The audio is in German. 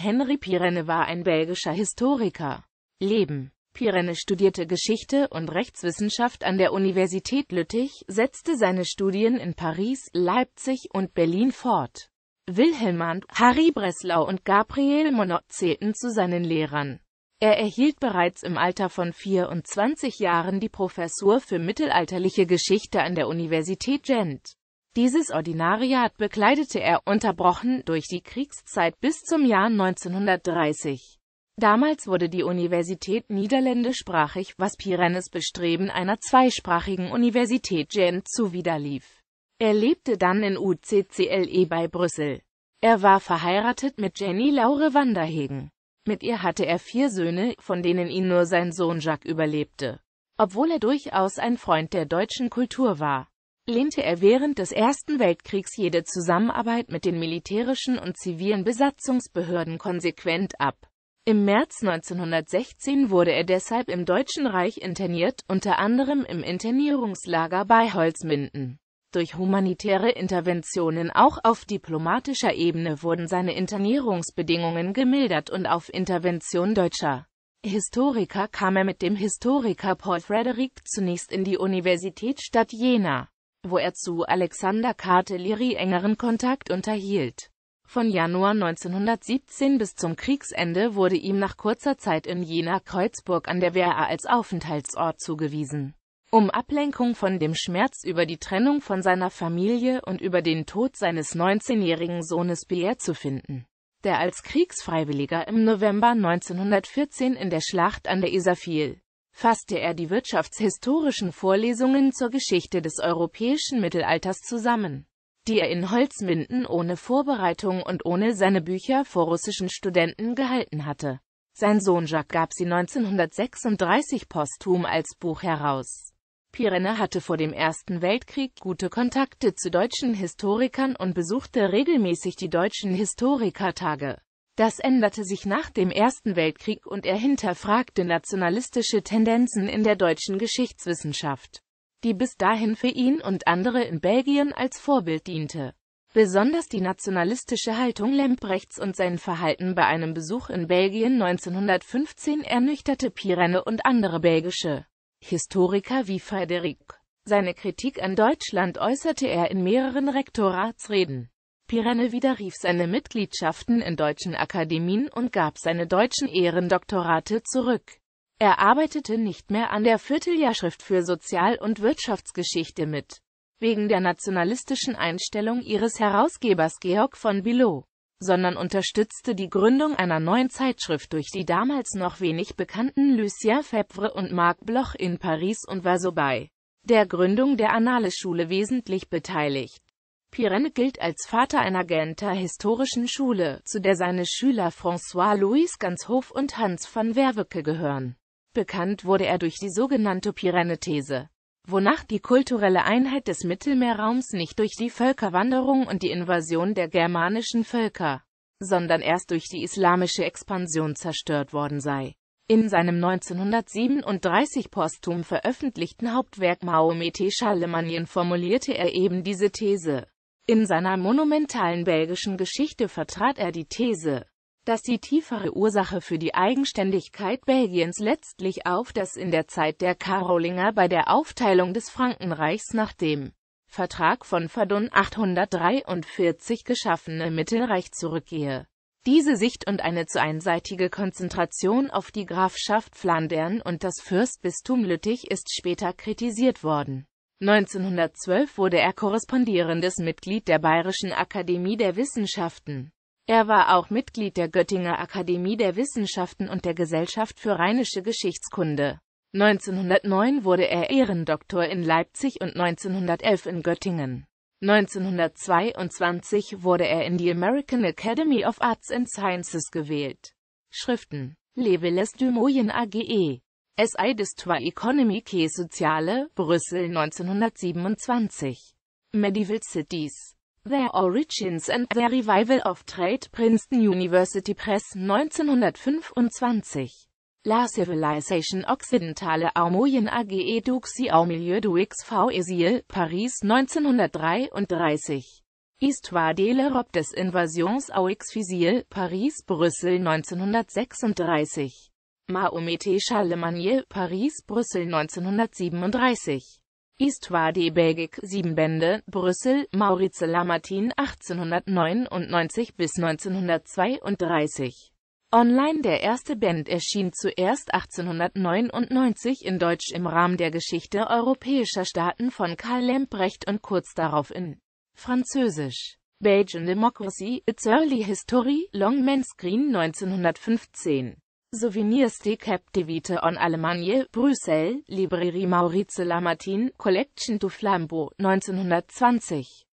Henri Pirenne war ein belgischer Historiker. Leben Pirenne studierte Geschichte und Rechtswissenschaft an der Universität Lüttich, setzte seine Studien in Paris, Leipzig und Berlin fort. Wilhelm Arndt, Harry Breslau und Gabriel Monod zählten zu seinen Lehrern. Er erhielt bereits im Alter von 24 Jahren die Professur für mittelalterliche Geschichte an der Universität Gent. Dieses Ordinariat bekleidete er, unterbrochen durch die Kriegszeit bis zum Jahr 1930. Damals wurde die Universität niederländischsprachig, was Pirennes Bestreben einer zweisprachigen Universität Gent zuwiderlief. Er lebte dann in UCCLE bei Brüssel. Er war verheiratet mit Jenny Laure Wanderhegen. Mit ihr hatte er vier Söhne, von denen ihn nur sein Sohn Jacques überlebte. Obwohl er durchaus ein Freund der deutschen Kultur war, lehnte er während des Ersten Weltkriegs jede Zusammenarbeit mit den militärischen und zivilen Besatzungsbehörden konsequent ab. Im März 1916 wurde er deshalb im Deutschen Reich interniert, unter anderem im Internierungslager bei Holzminden. Durch humanitäre Interventionen auch auf diplomatischer Ebene wurden seine Internierungsbedingungen gemildert und auf Intervention deutscher Historiker kam er mit dem Historiker Paul Frederick zunächst in die Universitätsstadt Jena wo er zu Alexander Karteleri engeren Kontakt unterhielt. Von Januar 1917 bis zum Kriegsende wurde ihm nach kurzer Zeit in Jena Kreuzburg an der Wehr als Aufenthaltsort zugewiesen. Um Ablenkung von dem Schmerz über die Trennung von seiner Familie und über den Tod seines 19-jährigen Sohnes Pierre zu finden, der als Kriegsfreiwilliger im November 1914 in der Schlacht an der Isar fiel fasste er die wirtschaftshistorischen Vorlesungen zur Geschichte des europäischen Mittelalters zusammen, die er in Holzminden ohne Vorbereitung und ohne seine Bücher vor russischen Studenten gehalten hatte. Sein Sohn Jacques gab sie 1936 posthum als Buch heraus. Pirenne hatte vor dem Ersten Weltkrieg gute Kontakte zu deutschen Historikern und besuchte regelmäßig die deutschen Historikertage. Das änderte sich nach dem Ersten Weltkrieg und er hinterfragte nationalistische Tendenzen in der deutschen Geschichtswissenschaft, die bis dahin für ihn und andere in Belgien als Vorbild diente. Besonders die nationalistische Haltung Lemprechts und sein Verhalten bei einem Besuch in Belgien 1915 ernüchterte Pirenne und andere belgische Historiker wie Frederik. Seine Kritik an Deutschland äußerte er in mehreren Rektoratsreden. Pirenne widerrief seine Mitgliedschaften in deutschen Akademien und gab seine deutschen Ehrendoktorate zurück. Er arbeitete nicht mehr an der Vierteljahrschrift für Sozial- und Wirtschaftsgeschichte mit, wegen der nationalistischen Einstellung ihres Herausgebers Georg von Billow, sondern unterstützte die Gründung einer neuen Zeitschrift durch die damals noch wenig bekannten Lucien Febvre und Marc Bloch in Paris und war so bei der Gründung der Annales-Schule wesentlich beteiligt. Pirenne gilt als Vater einer Genter historischen Schule, zu der seine Schüler François-Louis Ganshof und Hans van Werwecke gehören. Bekannt wurde er durch die sogenannte Pirenne-These, wonach die kulturelle Einheit des Mittelmeerraums nicht durch die Völkerwanderung und die Invasion der germanischen Völker, sondern erst durch die islamische Expansion zerstört worden sei. In seinem 1937 posthum veröffentlichten Hauptwerk Mahomet Charlemagne formulierte er eben diese These. In seiner monumentalen belgischen Geschichte vertrat er die These, dass die tiefere Ursache für die Eigenständigkeit Belgiens letztlich auf das in der Zeit der Karolinger bei der Aufteilung des Frankenreichs nach dem Vertrag von Verdun 843 geschaffene Mittelreich zurückgehe. Diese Sicht und eine zu einseitige Konzentration auf die Grafschaft Flandern und das Fürstbistum Lüttich ist später kritisiert worden 1912 wurde er korrespondierendes Mitglied der Bayerischen Akademie der Wissenschaften. Er war auch Mitglied der Göttinger Akademie der Wissenschaften und der Gesellschaft für rheinische Geschichtskunde. 1909 wurde er Ehrendoktor in Leipzig und 1911 in Göttingen. 1922 wurde er in die American Academy of Arts and Sciences gewählt. Schriften Leveles du Moyen AGE SI d'Histoire économique et sociale, Brüssel 1927. Medieval Cities. Their Origins and the Revival of Trade Princeton University Press 1925. La Civilisation Occidentale au Moyen AG Eduxi au Milieu du XV Exil, Paris 1933. Histoire de l'Europe des Invasions au Exfisil, Paris, Brüssel 1936. Mahomet Charlemagne, Paris, Brüssel 1937. Histoire des Belgiques, 7 Bände, Brüssel, Maurice Lamartine, 1899 bis 1932. Online Der erste Band erschien zuerst 1899 in Deutsch im Rahmen der Geschichte europäischer Staaten von Karl Lembrecht und kurz darauf in Französisch. Belgian Democracy, It's Early History, Long Longman Screen 1915. Souvenirs des Captivité en Allemagne, Brüssel, Librairie Maurice Lamartine, Collection du Flambeau, 1920